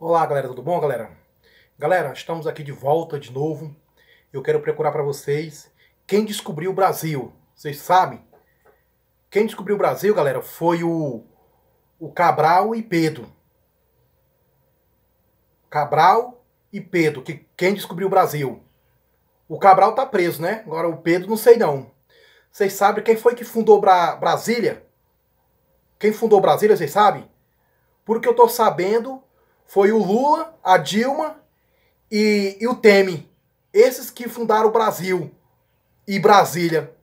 Olá, galera, tudo bom, galera? Galera, estamos aqui de volta de novo. Eu quero procurar para vocês quem descobriu o Brasil. Vocês sabem? Quem descobriu o Brasil, galera, foi o, o Cabral e Pedro. Cabral e Pedro, que quem descobriu o Brasil. O Cabral tá preso, né? Agora o Pedro não sei não. Vocês sabem quem foi que fundou Bra Brasília? Quem fundou Brasília, vocês sabem? Porque eu tô sabendo foi o Lula, a Dilma e, e o Temer. Esses que fundaram o Brasil e Brasília.